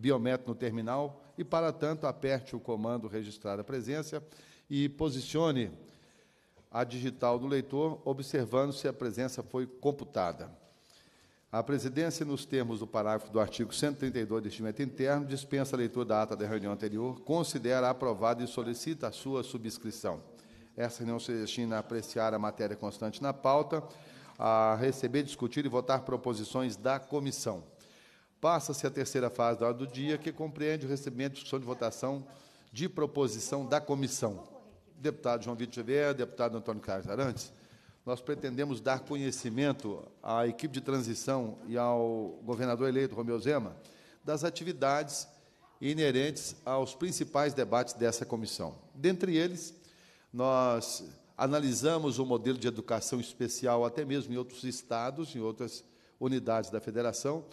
biométrico no terminal e, para tanto, aperte o comando registrar a presença e posicione a digital do leitor, observando se a presença foi computada. A presidência, nos termos do parágrafo do artigo 132 do Regimento Interno, dispensa a leitura da ata da reunião anterior, considera aprovada e solicita a sua subscrição. Essa reunião se destina a apreciar a matéria constante na pauta, a receber, discutir e votar proposições da comissão. Passa-se a terceira fase da hora do dia, que compreende o recebimento, discussão de votação de proposição da comissão. Deputado João Vitor Xavier, deputado Antônio Carlos Arantes, nós pretendemos dar conhecimento à equipe de transição e ao governador eleito Romeu Zema das atividades inerentes aos principais debates dessa comissão. Dentre eles, nós analisamos o modelo de educação especial, até mesmo em outros estados, em outras unidades da federação,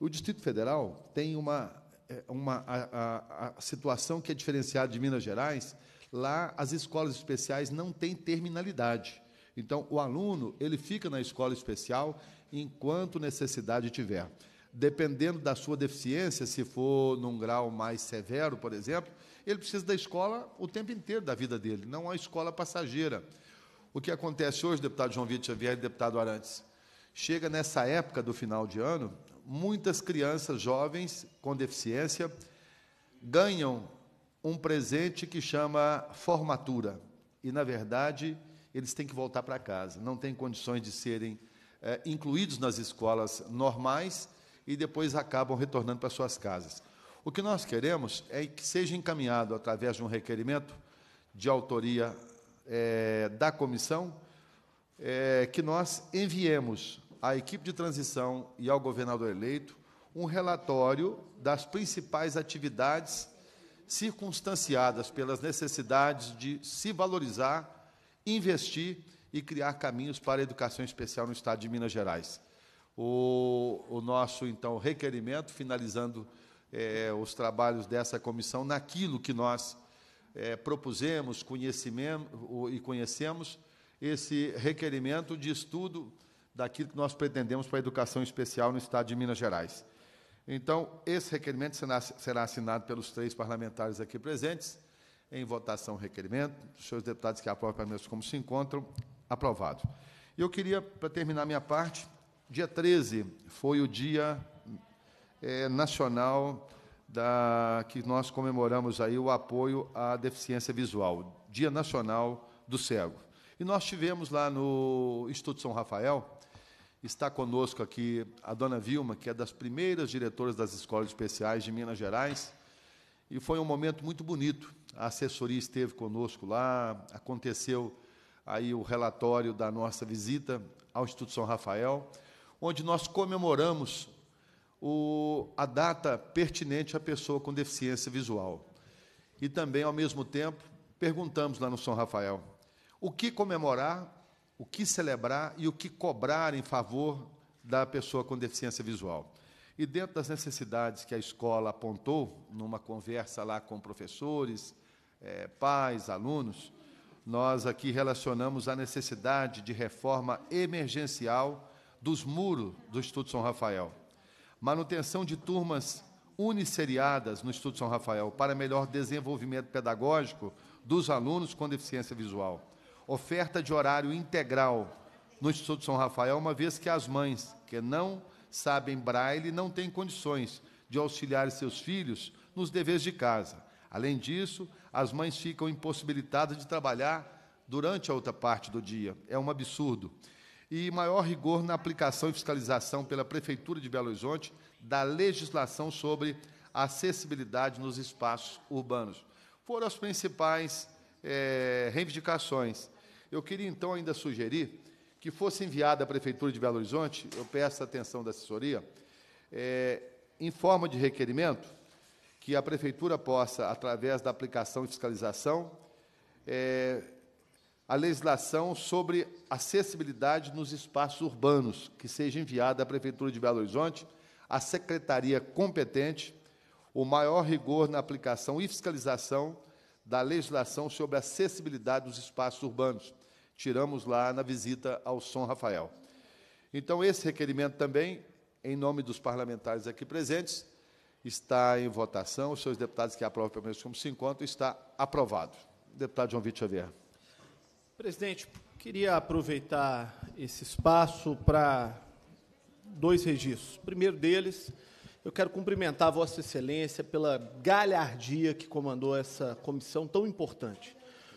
o Distrito Federal tem uma, é, uma a, a, a situação que é diferenciada de Minas Gerais. Lá, as escolas especiais não têm terminalidade. Então, o aluno ele fica na escola especial enquanto necessidade tiver. Dependendo da sua deficiência, se for num grau mais severo, por exemplo, ele precisa da escola o tempo inteiro da vida dele, não a escola passageira. O que acontece hoje, deputado João Vitor Xavier e deputado Arantes? Chega nessa época do final de ano, muitas crianças jovens com deficiência ganham um presente que chama formatura. E, na verdade, eles têm que voltar para casa, não têm condições de serem é, incluídos nas escolas normais e depois acabam retornando para suas casas. O que nós queremos é que seja encaminhado, através de um requerimento de autoria é, da comissão, é, que nós enviemos à equipe de transição e ao governador eleito um relatório das principais atividades circunstanciadas pelas necessidades de se valorizar, investir e criar caminhos para a educação especial no Estado de Minas Gerais. O, o nosso, então, requerimento, finalizando é, os trabalhos dessa comissão, naquilo que nós é, propusemos conhecimento, e conhecemos, esse requerimento de estudo daquilo que nós pretendemos para a educação especial no Estado de Minas Gerais. Então, esse requerimento será assinado pelos três parlamentares aqui presentes. Em votação, requerimento. Os senhores deputados que aprovam para mim, como se encontram, aprovado. E eu queria, para terminar minha parte, dia 13 foi o dia é, nacional da, que nós comemoramos aí o apoio à deficiência visual, Dia Nacional do Cego. E nós tivemos lá no Instituto São Rafael Está conosco aqui a dona Vilma, que é das primeiras diretoras das escolas especiais de Minas Gerais. E foi um momento muito bonito. A assessoria esteve conosco lá, aconteceu aí o relatório da nossa visita ao Instituto São Rafael, onde nós comemoramos o, a data pertinente à pessoa com deficiência visual. E também, ao mesmo tempo, perguntamos lá no São Rafael o que comemorar o que celebrar e o que cobrar em favor da pessoa com deficiência visual. E dentro das necessidades que a escola apontou, numa conversa lá com professores, é, pais, alunos, nós aqui relacionamos a necessidade de reforma emergencial dos muros do Instituto São Rafael, manutenção de turmas unisseriadas no Instituto São Rafael para melhor desenvolvimento pedagógico dos alunos com deficiência visual oferta de horário integral no Instituto São Rafael, uma vez que as mães que não sabem braille não têm condições de auxiliar seus filhos nos deveres de casa. Além disso, as mães ficam impossibilitadas de trabalhar durante a outra parte do dia. É um absurdo. E maior rigor na aplicação e fiscalização pela Prefeitura de Belo Horizonte da legislação sobre acessibilidade nos espaços urbanos. Foram as principais é, reivindicações eu queria então ainda sugerir que fosse enviada à Prefeitura de Belo Horizonte, eu peço a atenção da assessoria, é, em forma de requerimento, que a Prefeitura possa, através da aplicação e fiscalização, é, a legislação sobre acessibilidade nos espaços urbanos, que seja enviada à Prefeitura de Belo Horizonte, à secretaria competente, o maior rigor na aplicação e fiscalização da legislação sobre acessibilidade dos espaços urbanos tiramos lá na visita ao São Rafael. Então, esse requerimento também, em nome dos parlamentares aqui presentes, está em votação. Os seus deputados que aprovam, pelo menos como se encontram, está aprovado. Deputado João Vitor Xavier. Presidente, queria aproveitar esse espaço para dois registros. primeiro deles, eu quero cumprimentar Vossa Excelência pela galhardia que comandou essa comissão tão importante.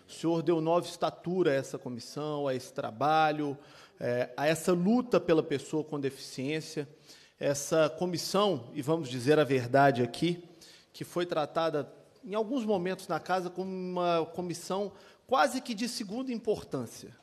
O Senhor deu nova estatura a essa comissão, a esse trabalho, é, a essa luta pela pessoa com deficiência. Essa comissão, e vamos dizer a verdade aqui, que foi tratada em alguns momentos na casa como uma comissão quase que de segunda importância.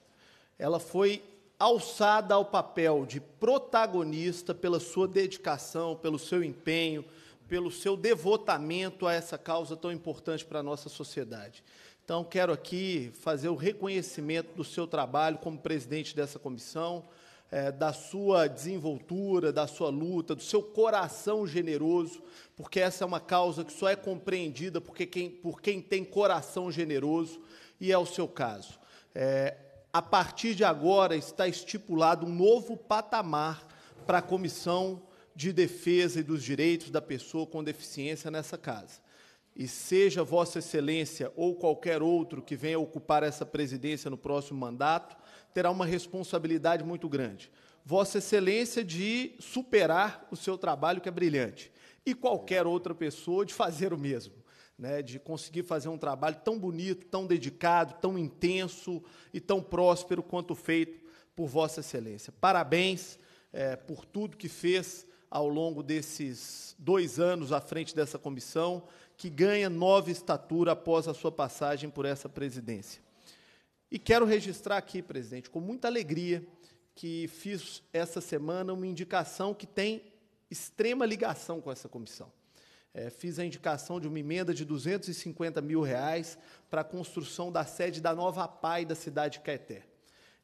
Ela foi alçada ao papel de protagonista pela sua dedicação, pelo seu empenho, pelo seu devotamento a essa causa tão importante para a nossa sociedade. Então, quero aqui fazer o reconhecimento do seu trabalho como presidente dessa comissão, é, da sua desenvoltura, da sua luta, do seu coração generoso, porque essa é uma causa que só é compreendida porque quem, por quem tem coração generoso, e é o seu caso. É, a partir de agora está estipulado um novo patamar para a Comissão de Defesa e dos Direitos da Pessoa com Deficiência nessa casa e seja Vossa Excelência ou qualquer outro que venha ocupar essa presidência no próximo mandato, terá uma responsabilidade muito grande. Vossa Excelência de superar o seu trabalho, que é brilhante, e qualquer outra pessoa de fazer o mesmo. Né, de conseguir fazer um trabalho tão bonito, tão dedicado, tão intenso e tão próspero quanto feito por Vossa Excelência. Parabéns é, por tudo que fez ao longo desses dois anos à frente dessa comissão que ganha nova estatura após a sua passagem por essa presidência. E quero registrar aqui, presidente, com muita alegria, que fiz essa semana uma indicação que tem extrema ligação com essa comissão. É, fiz a indicação de uma emenda de 250 mil reais para a construção da sede da nova PAI da cidade de Caeté.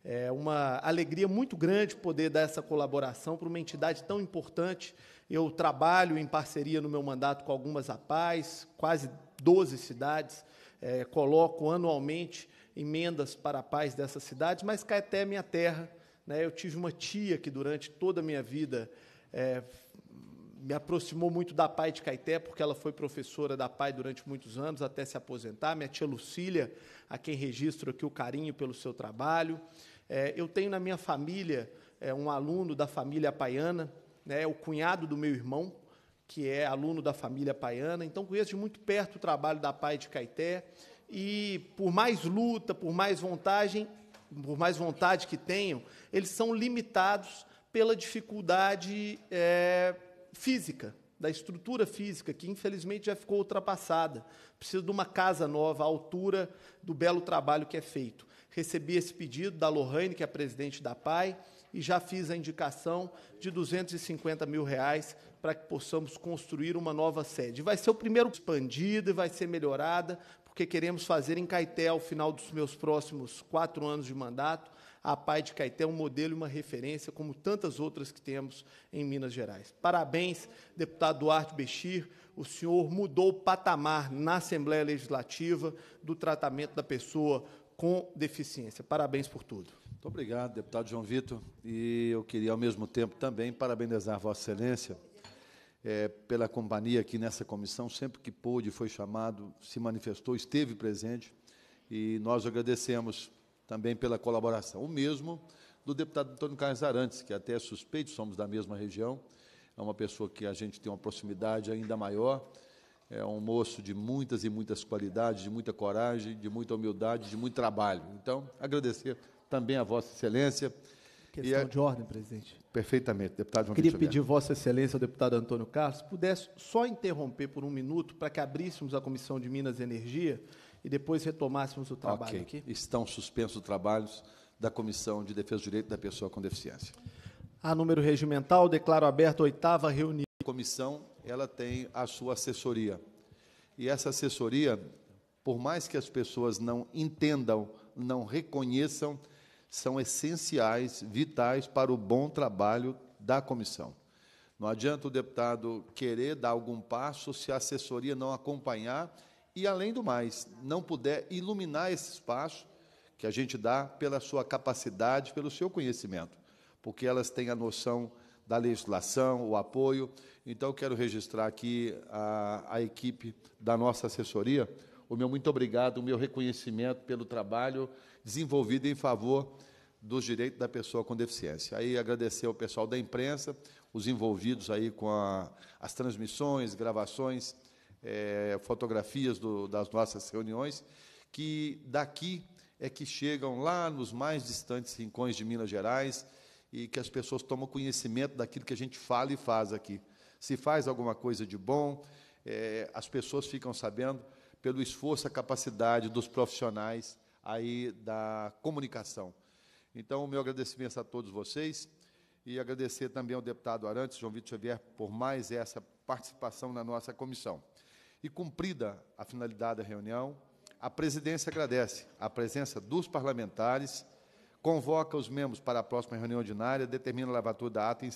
É uma alegria muito grande poder dar essa colaboração para uma entidade tão importante. Eu trabalho em parceria no meu mandato com algumas APAES, quase 12 cidades, é, coloco anualmente emendas para a paz dessas cidades, mas Caeté é minha terra. Né? Eu tive uma tia que, durante toda a minha vida, é, me aproximou muito da PAI de Caeté, porque ela foi professora da PAI durante muitos anos, até se aposentar. Minha tia Lucília, a quem registro aqui o carinho pelo seu trabalho. É, eu tenho na minha família é, um aluno da família Paiana, né, é o cunhado do meu irmão, que é aluno da família Paiana, então conheço de muito perto o trabalho da Pai de Caeté, e por mais luta, por mais vontade, por mais vontade que tenham, eles são limitados pela dificuldade é, física, da estrutura física, que infelizmente já ficou ultrapassada. Precisa de uma casa nova, à altura do belo trabalho que é feito recebi esse pedido da Lohane, que é presidente da PAI, e já fiz a indicação de 250 mil reais para que possamos construir uma nova sede. Vai ser o primeiro expandido e vai ser melhorada, porque queremos fazer em Caeté, ao final dos meus próximos quatro anos de mandato, a PAI de Caeté é um modelo e uma referência, como tantas outras que temos em Minas Gerais. Parabéns, deputado Duarte Bechir, o senhor mudou o patamar na Assembleia Legislativa do tratamento da pessoa com deficiência. Parabéns por tudo. Muito obrigado, deputado João Vitor. E eu queria, ao mesmo tempo, também parabenizar Vossa Excelência é, pela companhia aqui nessa comissão. Sempre que pôde, foi chamado, se manifestou, esteve presente. E nós agradecemos também pela colaboração. O mesmo do deputado Antônio Carlos Arantes, que até é suspeito, somos da mesma região. É uma pessoa que a gente tem uma proximidade ainda maior é um moço de muitas e muitas qualidades, de muita coragem, de muita humildade, de muito trabalho. Então, agradecer também a Vossa Excelência. Questão a... de ordem, presidente. Perfeitamente, deputado. João Queria pedir Vossa Excelência, ao deputado Antônio Carlos, pudesse só interromper por um minuto para que abríssemos a Comissão de Minas e Energia e depois retomássemos o trabalho okay. aqui. Estão suspensos os trabalhos da Comissão de Defesa do Direito da Pessoa com Deficiência. A número regimental, declaro aberta a oitava reunião comissão, ela tem a sua assessoria. E essa assessoria, por mais que as pessoas não entendam, não reconheçam, são essenciais, vitais para o bom trabalho da comissão. Não adianta o deputado querer dar algum passo se a assessoria não acompanhar e, além do mais, não puder iluminar esse espaço que a gente dá pela sua capacidade, pelo seu conhecimento, porque elas têm a noção da legislação, o apoio. Então, quero registrar aqui a, a equipe da nossa assessoria, o meu muito obrigado, o meu reconhecimento pelo trabalho desenvolvido em favor dos direitos da pessoa com deficiência. Aí agradecer ao pessoal da imprensa, os envolvidos aí com a, as transmissões, gravações, é, fotografias do, das nossas reuniões, que daqui é que chegam lá nos mais distantes rincões de Minas Gerais, e que as pessoas tomam conhecimento daquilo que a gente fala e faz aqui. Se faz alguma coisa de bom, é, as pessoas ficam sabendo pelo esforço, a capacidade dos profissionais aí da comunicação. Então, o meu agradecimento a todos vocês e agradecer também ao deputado Arantes, João Vitor Xavier, por mais essa participação na nossa comissão. E cumprida a finalidade da reunião, a presidência agradece a presença dos parlamentares Convoca os membros para a próxima reunião ordinária, determina a lavatura da ata e